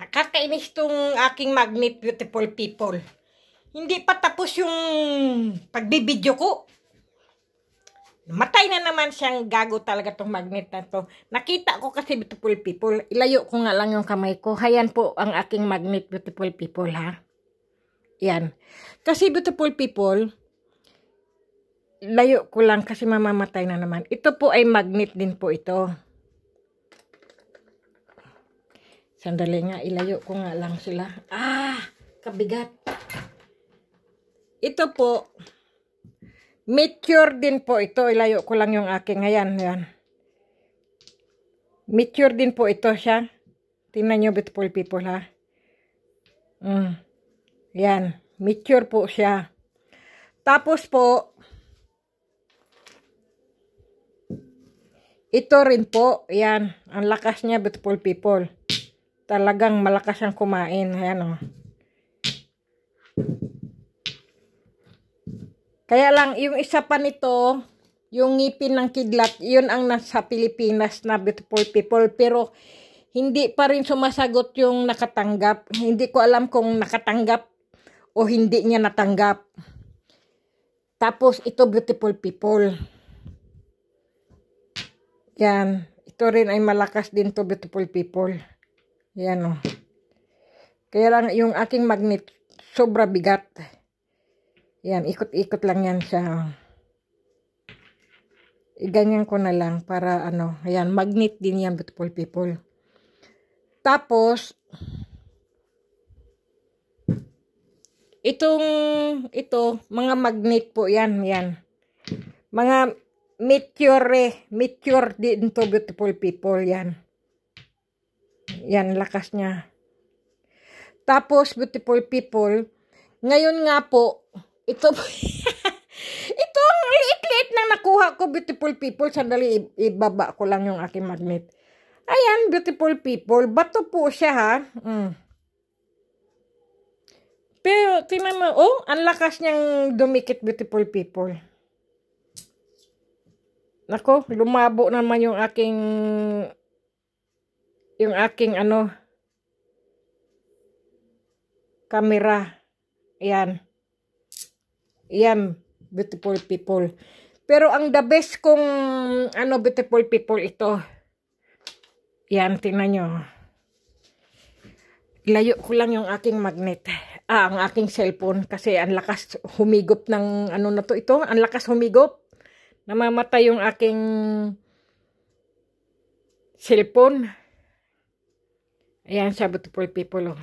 Nakakainis tong aking magnet beautiful people. Hindi pa tapos yung pagbibidyo ko. Matay na naman siyang gago talaga tong magnet na to. Nakita ko kasi beautiful people. Ilayo ko nga lang yung kamay ko. Hayan po ang aking magnet beautiful people ha. Yan. Kasi beautiful people, layo ko lang kasi mamamatay na naman. Ito po ay magnet din po ito. Sandali nga, ilayo ko nga lang sila. Ah! Kabigat. Ito po, mature din po ito. Ilayo ko lang yung aking. Ayan, ayan. Mature din po ito siya. Tingnan nyo, beautiful people, ha? Mm. Ayan. Mature po siya. Tapos po, ito rin po, ayan, ang lakas niya, beautiful people talagang malakas siyang kumain. Ayan o. Oh. Kaya lang, yung isa pa nito, yung ngipin ng kidlat, yun ang nasa Pilipinas na beautiful people. Pero, hindi pa rin sumasagot yung nakatanggap. Hindi ko alam kung nakatanggap o hindi niya natanggap. Tapos, ito beautiful people. Yan. Ito rin ay malakas din to beautiful people. Yan o. Oh. Kaya lang yung aking magnet, sobra bigat. Yan, ikot-ikot lang yan siya oh. Iganyan ko na lang para ano, ayan, magnet din yan beautiful people. Tapos, itong, ito, mga magnet po yan, yan. Mga meteore, meteor din to beautiful people yan yan, lakas niya. Tapos, beautiful people, ngayon nga po, ito, ito ang liit-liit na nakuha ko, beautiful people. Sandali, ibaba ko lang yung aking magnet. Ayan, beautiful people. Bato po siya, ha? Mm. Pero, tingnan mo, oh, ang lakas niyang dumikit, beautiful people. Nako, lumabo naman yung aking yung aking ano camera. Ayan. Ayan, beautiful people. Pero ang the best kong ano beautiful people ito. Yan, tingnan nyo. Layo ko lang yung aking magnet. Ah, ang aking cellphone. Kasi ang lakas humigop ng ano na to ito. Ang lakas humigop. Namamatay yung aking cellphone. Ayan, sabi to for people. Oh.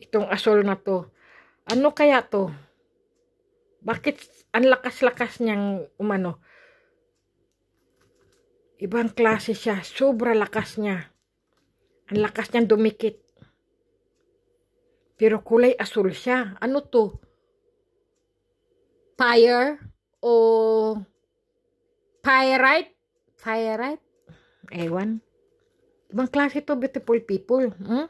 Itong asol na to. Ano kaya to? Bakit ang lakas-lakas niyang umano? Ibang klase siya. Sobra lakas niya. Ang lakas niyang dumikit. Pero kulay asul siya. Ano to? Fire o pyrite? Pyrite? Ewan. Ibang klase to, beautiful people. Hmm?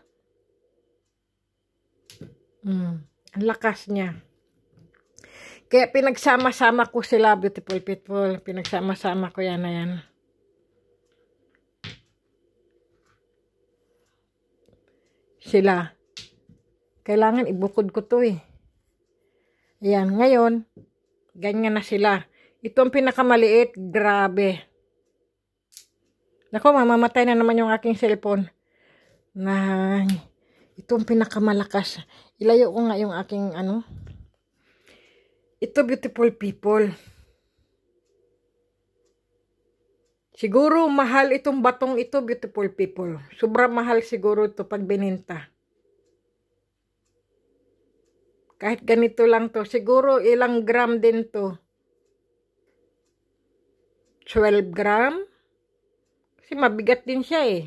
Hmm. Ang lakas niya. Kaya pinagsama-sama ko sila, beautiful people. Pinagsama-sama ko yan na yan. Sila. Kailangan ibukod ko to eh. Ayan, ngayon, ganyan na sila. Ito ang pinakamaliit, grabe. Nako, mamamatay na naman yung aking cellphone. Na, itong pinakamalakas. Ilayo ko nga yung aking, ano, ito beautiful people. Siguro mahal itong batong ito beautiful people. Sobra mahal siguro ito pag bininta. Kahit ganito lang to. Siguro ilang gram din to. 12 gram. Kasi mabigat din siya eh.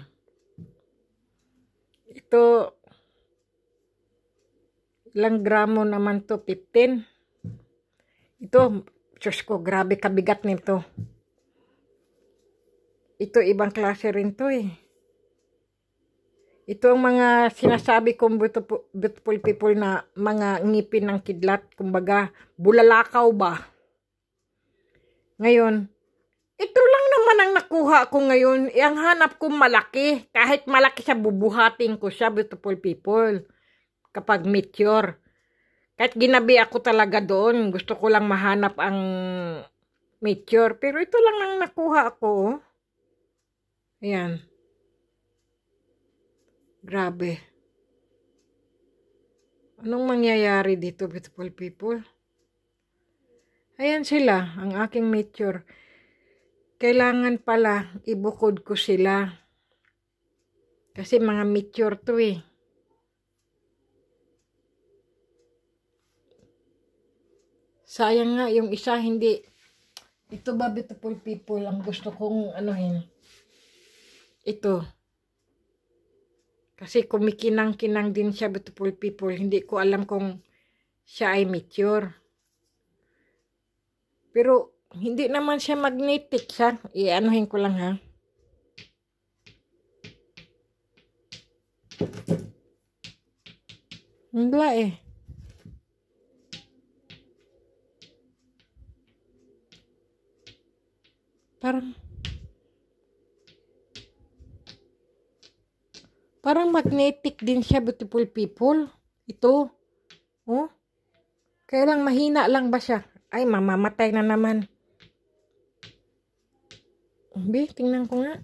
Ito, ilang gramo naman to? 15. Ito, Diyos ko, grabe kabigat nito. Ito, ibang klase rin to eh. Ito ang mga sinasabi kong beautiful people na mga ngipin ng kidlat. Kumbaga, bulalakaw ba? Ngayon, ito lang naman ano ang nakuha ko ngayon? Ang hanap ko malaki. Kahit malaki siya, bubuhating ko siya, beautiful people. Kapag meteor. Kahit ginabi ako talaga doon, gusto ko lang mahanap ang meteor. Pero ito lang ang nakuha ko. Oh. Ayan. Grabe. Anong mangyayari dito, beautiful people? Ayan sila, ang aking meteor kailangan pala ibukod ko sila. Kasi mga mature to eh. Sayang nga yung isa hindi. Ito ba beautiful people ang gusto kong anuhin. Ito. Kasi kumikinang-kinang din siya beautiful people. Hindi ko alam kung siya ay mature. Pero hindi naman siya magnetic ha. Ianuhin ko lang ha. Wala eh. Parang Parang magnetic din siya, beautiful people. Ito. Oh. Kaya lang mahina lang ba siya? Ay, mamamatay na naman. Be, tingnan ko nga.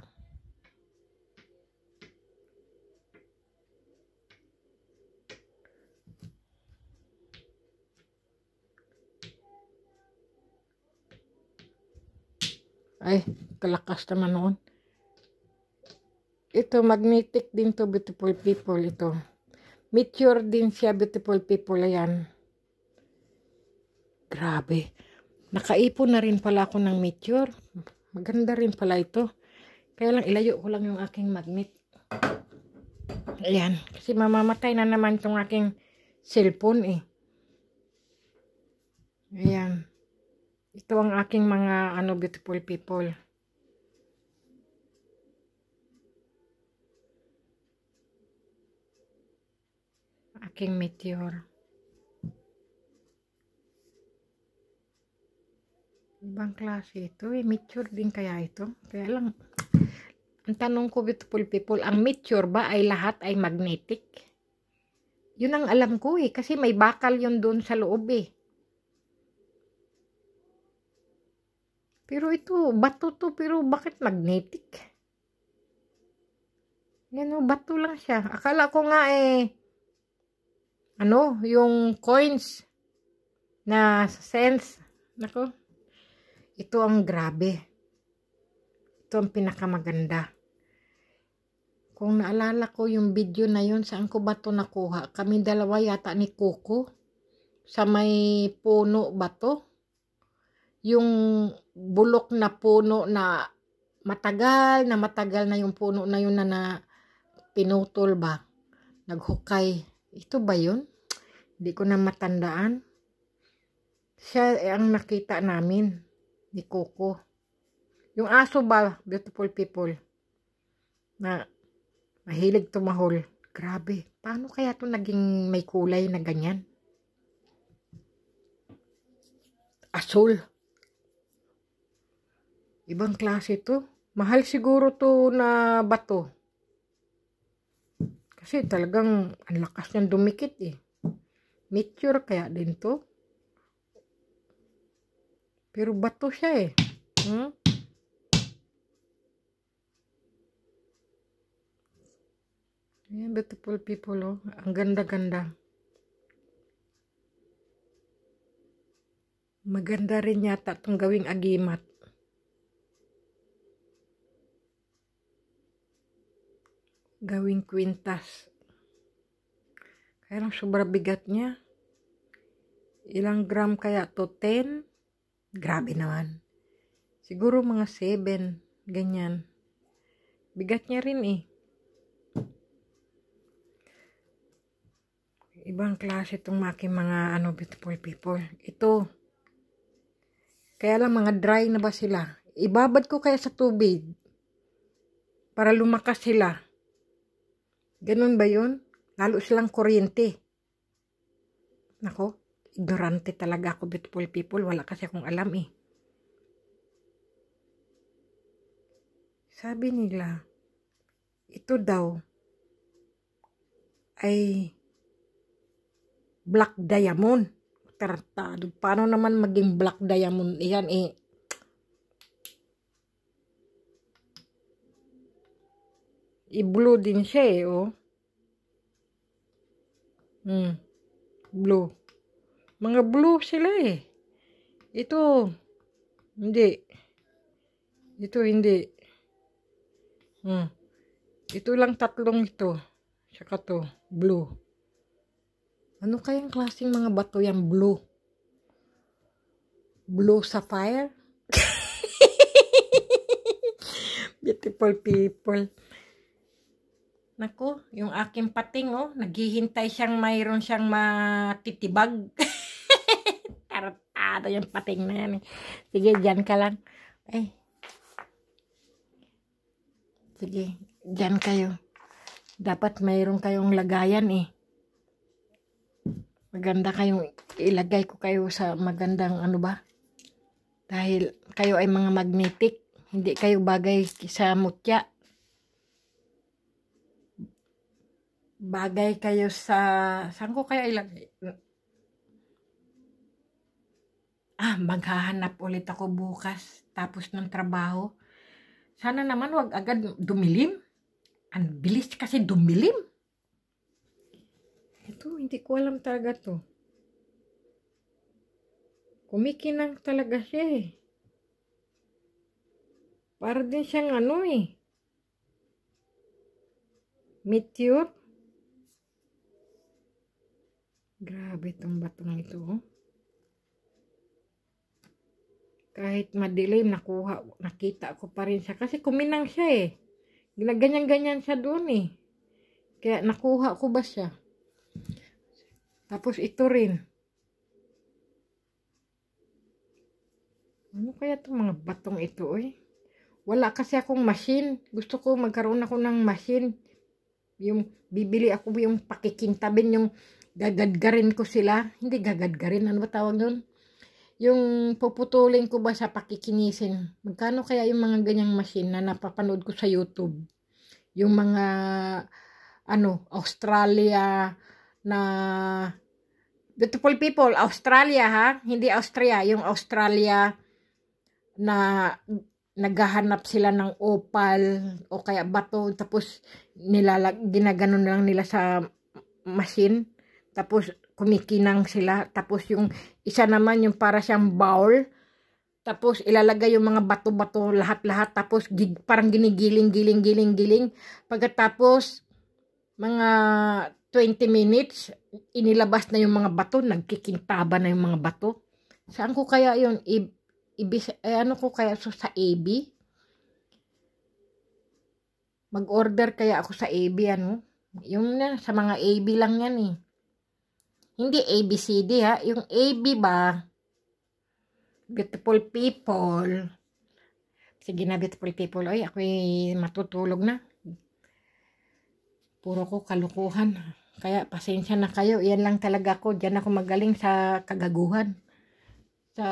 Ay, kalakas naman noon. Ito, magnetic din to beautiful people ito. Mature din siya beautiful people. Ayan. Grabe. Nakaipon na rin pala ako ng mature. Maganda rin pala ito. Kaya lang ilayo ko lang yung aking magnet. Ayan. Kasi mamamatay na naman itong aking cellphone eh. Ayan. Ito ang aking mga ano beautiful people. Aking meteor. Ibang klase ito. Eh, mature din kaya ito. Kaya lang, ang tanong ko beautiful people, ang mature ba ay lahat ay magnetic? Yun ang alam ko eh. Kasi may bakal yun doon sa loob eh. Pero ito, bato to. Pero bakit magnetic? Yan o, oh, bato lang siya. Akala ko nga eh, ano, yung coins na sense. Nako. Ito ang grabe. Ito ang pinakamaganda. Kung naalala ko yung video na yun, saan ko ba ito nakuha? Kami dalawa yata ni Coco sa may puno ba to? Yung bulok na puno na matagal na matagal na yung puno na yun na, na pinutol ba? Naghukay. Ito ba yun? Hindi ko na matandaan. Siya eh, ang nakita namin ni Coco. Yung aso ba, beautiful people, na mahilig tumahol. Grabe, paano kaya to naging may kulay na ganyan? Asul. Ibang klase to. Mahal siguro to na bato. Kasi talagang ang lakas niyang dumikit eh. Meteor kaya din to. Pero bato siya eh. Hmm? Ayan, beautiful people, oh. Ang ganda-ganda. Maganda rin yata itong gawing agimat. Gawing kwintas. Kaya lang sobrang bigat niya. Ilang gram kaya to? 10? Grabe naman. Siguro mga 7, ganyan. Bigat niya rin eh. Ibang klase itong maki mga ano, beautiful people. Ito. Kaya lang mga dry na ba sila. Ibabad ko kaya sa tubig. Para lumakas sila. Ganun ba yun? Lalo silang kuryente. Nako ignorante talaga ako beautiful people. Wala kasi akong alam eh. Sabi nila, ito daw ay black diamond. Tarantado. Paano naman maging black diamond? yan eh. I-blue din siya eh, oh. Hmm. Blue. Mga blue sila eh. Ito, hindi. Ito, hindi. Hmm. Ito lang tatlong ito. Tsaka to, blue. Ano kayang klaseng mga bato yan, blue? Blue sapphire? Beautiful people. Nako, yung aking pating, oh, naghihintay siyang mayroon siyang matitibag. Masyado yung pating na yan. Eh. Sige, dyan ka lang. Ay. Sige, dyan kayo. Dapat mayroon kayong lagayan eh. Maganda kayong ilagay ko kayo sa magandang ano ba? Dahil kayo ay mga magnetic. Hindi kayo bagay sa mutya. Bagay kayo sa... Saan ko kaya ilagay? ah, maghahanap ulit ako bukas tapos ng trabaho. Sana naman wag agad dumilim. Ang bilis kasi dumilim. Ito, hindi ko alam talaga to. Kumikinang talaga siya eh. Para din siyang ano eh. Meteor. Grabe itong batong ito oh kahit madilim, nakuha, nakita ko pa rin siya. Kasi kuminang siya eh. Ginaganyan-ganyan siya doon eh. Kaya nakuha ko ba siya? Tapos ito rin. Ano kaya itong mga batong ito eh? Wala kasi akong machine. Gusto ko magkaroon ako ng machine. Yung bibili ako yung pakikintabin yung gagadgarin ko sila. Hindi gagadgarin. Ano ba tawag yun? yung puputulin ko ba sa pakikinisin. Magkano kaya yung mga ganyang machine na napapanood ko sa YouTube? Yung mga ano, Australia na beautiful people, Australia ha, hindi Austria, yung Australia na naghahanap sila ng opal o kaya bato tapos nilalag ginaganon lang nila sa machine tapos kumikinang sila. Tapos yung isa naman yung para siyang bowl. Tapos ilalagay yung mga bato-bato lahat-lahat. Tapos gig, parang ginigiling, giling, giling, giling. Pagkatapos mga 20 minutes, inilabas na yung mga bato. Nagkikintaba na yung mga bato. Saan ko kaya yun? I, ibis, eh, ano ko kaya so, sa AB? Mag-order kaya ako sa AB, ano? Yung na, sa mga AB lang yan eh. Hindi ABCD ha. Yung AB ba? Beautiful people. Sige na beautiful people. Ay, ako'y matutulog na. Puro ko kalukuhan. Kaya pasensya na kayo. Yan lang talaga ako. Diyan ako magaling sa kagaguhan. Sa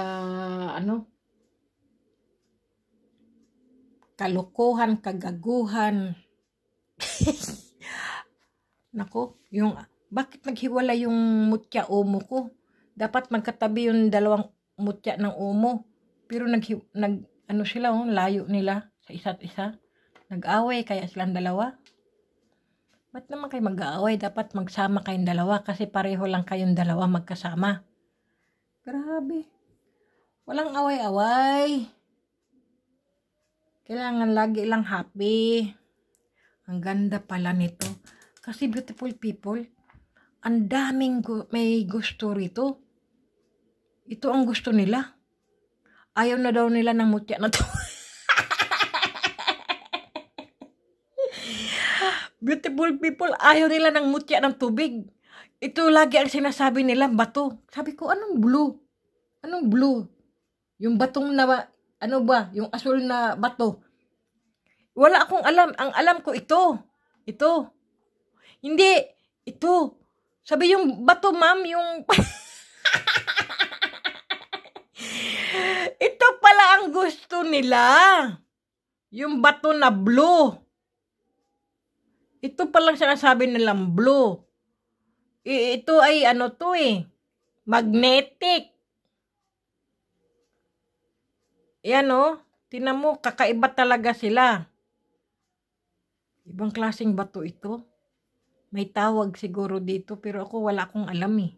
ano? Kalukuhan, kagaguhan. Nako, yung bakit naghiwala yung mutya umo ko? Dapat magkatabi yung dalawang mutya ng umo. Pero nag, nag ano sila, oh, layo nila sa isa't isa. Nag-away kaya silang dalawa. Ba't naman kayo mag-aaway? Dapat magsama kayong dalawa kasi pareho lang kayong dalawa magkasama. Grabe. Walang away-away. Kailangan lagi lang happy. Ang ganda pala nito. Kasi beautiful people, ang daming gu may gusto rito. Ito ang gusto nila. Ayaw na daw nila ng mutya na to. Beautiful people, ayaw nila ng mutya ng tubig. Ito lagi ang sinasabi nila, bato. Sabi ko, anong blue? Anong blue? Yung batong na, ano ba? Yung asul na bato. Wala akong alam. Ang alam ko, ito. Ito. Hindi. Ito. Sabi yung bato, ma'am, yung... Ito pala ang gusto nila. Yung bato na blue. Ito pala palang sinasabi nilang blue. ito ay ano to eh. Magnetic. Yan o. Oh, tinan mo, kakaiba talaga sila. Ibang klaseng bato ito. May tawag siguro dito pero ako wala akong alam eh.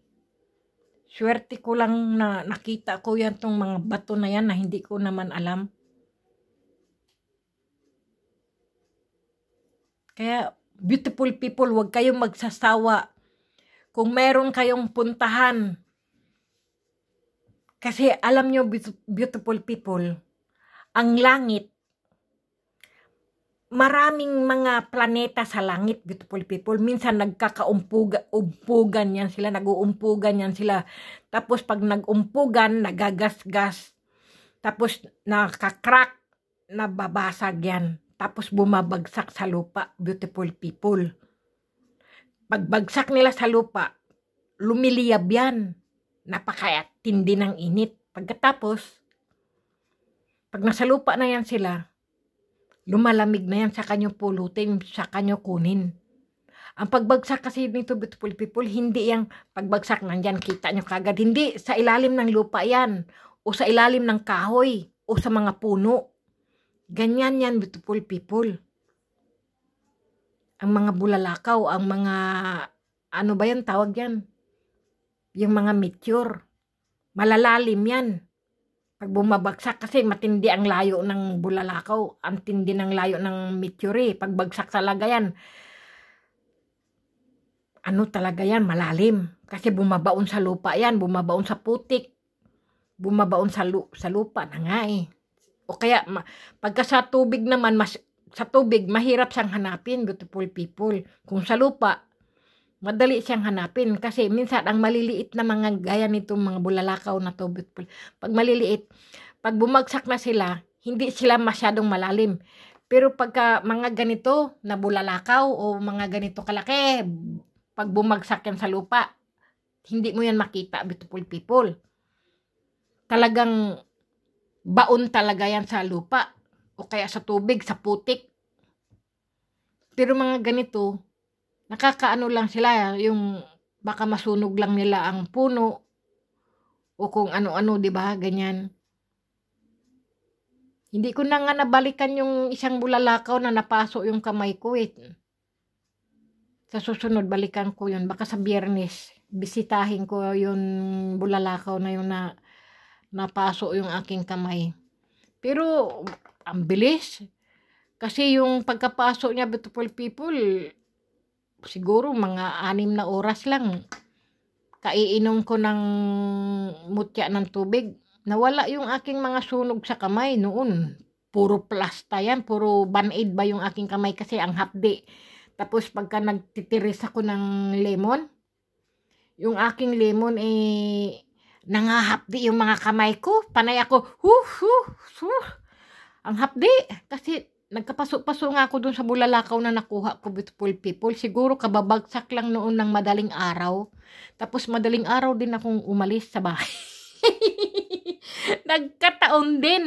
Swerte ko lang na nakita ko yan tong mga bato na yan na hindi ko naman alam. Kaya beautiful people, huwag kayong magsasawa. Kung meron kayong puntahan, kasi alam nyo beautiful people, ang langit maraming mga planeta sa langit, beautiful people. Minsan nagkakaumpugan yan sila, naguumpugan yan sila. Tapos pag nagumpugan, nagagasgas. Tapos nakakrak, nababasag yan. Tapos bumabagsak sa lupa, beautiful people. Pagbagsak nila sa lupa, lumiliyab yan. Napakatindi ng init. Pagkatapos, pag nasa lupa na yan sila, lumalamig na yan sa kanyo pulutin, sa kanyo kunin. Ang pagbagsak kasi nito beautiful people, hindi yung pagbagsak nandyan, kita nyo kagad. Hindi, sa ilalim ng lupa yan, o sa ilalim ng kahoy, o sa mga puno. Ganyan yan beautiful people. Ang mga bulalakaw, ang mga, ano ba yan tawag yan? Yung mga meteor. Malalalim yan. Pag bumabagsak kasi matindi ang layo ng bulalakaw, ang tindi ng layo ng meteor Pag bagsak talaga yan, ano talaga yan, malalim. Kasi bumabaon sa lupa yan, bumabaon sa putik, bumabaon sa, lu sa lupa na nga eh. O kaya, pagka sa tubig naman, mas, sa tubig, mahirap siyang hanapin, beautiful people. Kung sa lupa, madali siyang hanapin kasi minsan ang maliliit na mga gaya nitong mga bulalakaw na to pag maliliit pag bumagsak na sila hindi sila masyadong malalim pero pagka mga ganito na bulalakaw o mga ganito kalaki pag bumagsak yan sa lupa hindi mo yan makita beautiful people talagang baon talaga yan sa lupa o kaya sa tubig, sa putik pero mga ganito nakakaano lang sila yung baka masunog lang nila ang puno o kung ano-ano, 'di ba? Ganyan. Hindi ko na nga nabalikan yung isang bulalakaw na napaso yung kamay ko eh. Sa susunod balikan ko 'yun baka sa Biyernes bisitahin ko yung bulalakaw na yung na napaso yung aking kamay. Pero ang bilis kasi yung pagkapaso niya beautiful people siguro mga anim na oras lang kaiinom ko ng mutya ng tubig nawala yung aking mga sunog sa kamay noon puro plasta yan puro band-aid ba yung aking kamay kasi ang hapdi tapos pagka nagtitiris ako ng lemon yung aking lemon eh nangahapdi yung mga kamay ko panay ako huh huh huh ang hapdi kasi nagkapaso-paso nga ako dun sa bulalakaw na nakuha ko beautiful people. Siguro kababagsak lang noon ng madaling araw. Tapos madaling araw din akong umalis sa bahay. Nagkataon din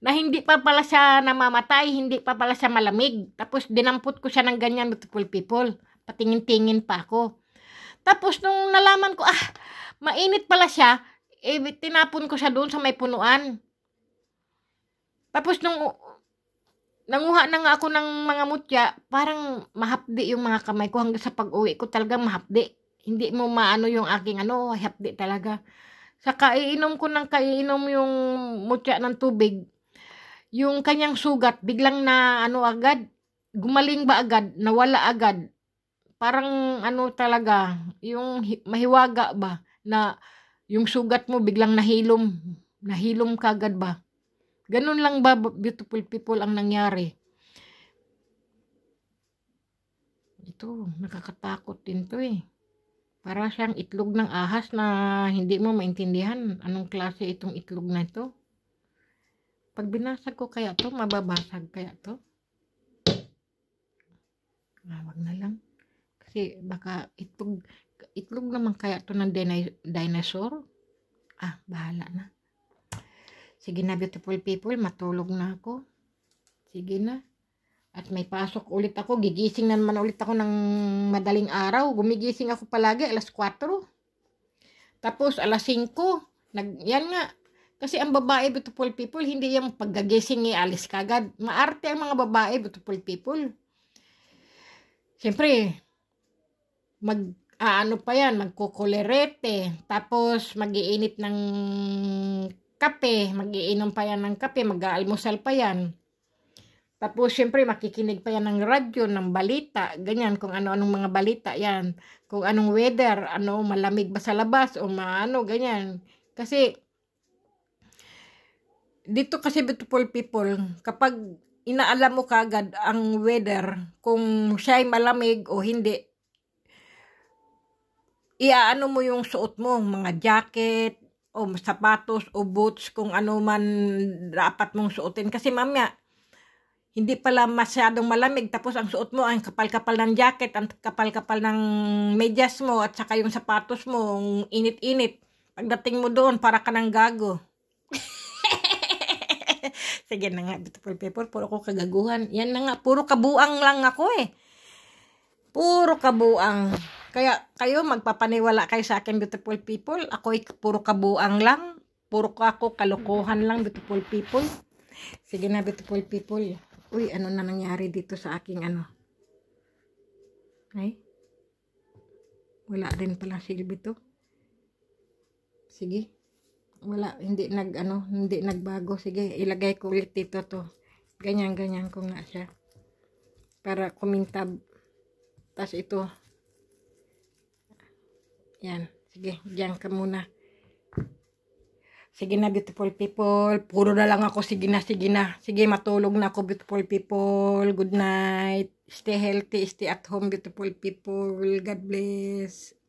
na hindi pa pala siya namamatay, hindi pa pala siya malamig. Tapos dinampot ko siya ng ganyan beautiful people. Patingin-tingin pa ako. Tapos nung nalaman ko, ah, mainit pala siya, eh, tinapon ko siya doon sa may punuan. Tapos nung nanguha na nga ako ng mga mutya, parang mahapdi yung mga kamay ko hanggang sa pag-uwi ko talaga mahapdi. Hindi mo maano yung aking ano, hapdi talaga. Saka iinom ko ng kaiinom yung mutya ng tubig. Yung kanyang sugat, biglang na ano agad, gumaling ba agad, nawala agad. Parang ano talaga, yung mahiwaga ba na yung sugat mo biglang nahilom, nahilom kagad ba. Ganun lang ba, beautiful people, ang nangyari? Ito, nakakatakot din to eh. Para siyang itlog ng ahas na hindi mo maintindihan anong klase itong itlog na ito. Pag binasag ko kaya to, mababasag kaya to. Ah, na lang. Kasi baka itlog, itlog naman kaya to ng dinosaur. Ah, bahala na. Sige na beautiful people, matulog na ako. Sige na. At may pasok ulit ako. Gigising na naman ulit ako ng madaling araw. Gumigising ako palagi alas 4. Tapos alas 5. Nag, yan nga. Kasi ang babae, beautiful people, hindi yung paggagising eh, alis kagad. Maarte ang mga babae, beautiful people. Siyempre, mag aano pa yan, magkukulerete, tapos magiinit ng kape, magiinom pa yan ng kape, mag-aalmusal pa yan. Tapos, syempre, makikinig pa yan ng radyo, ng balita, ganyan, kung ano-anong mga balita yan. Kung anong weather, ano, malamig ba sa labas, o maano, ganyan. Kasi, dito kasi beautiful people, kapag inaalam mo kagad ang weather, kung siya ay malamig o hindi, iaano mo yung suot mo, mga jacket, o sapatos o boots kung ano man dapat mong suotin. Kasi mamaya, hindi pala masyadong malamig tapos ang suot mo ang kapal-kapal ng jacket, ang kapal-kapal ng medyas mo at saka yung sapatos mo, init-init. Pagdating mo doon, para ka ng gago. Sige na nga, beautiful paper, puro ko kagaguhan. Yan na nga, puro kabuang lang ako eh. Puro kabuang. Kaya kayo magpapaniwala kayo sa akin beautiful people. Ako ay puro kabuang lang. Puro ko ako kalokohan lang beautiful people. Sige na beautiful people. Uy, ano na nangyari dito sa aking ano? Ay. Wala din pala silbi to. Sige. Wala, hindi nag ano, hindi nagbago. Sige, ilagay ko ulit dito to. Ganyan ganyan ko na siya. Para kumintab. Tas ito, yan. Sige, diyan ka muna. Sige na, beautiful people. Puro na lang ako. Sige na, sige na. Sige, matulog na ako, beautiful people. Good night. Stay healthy, stay at home, beautiful people. God bless.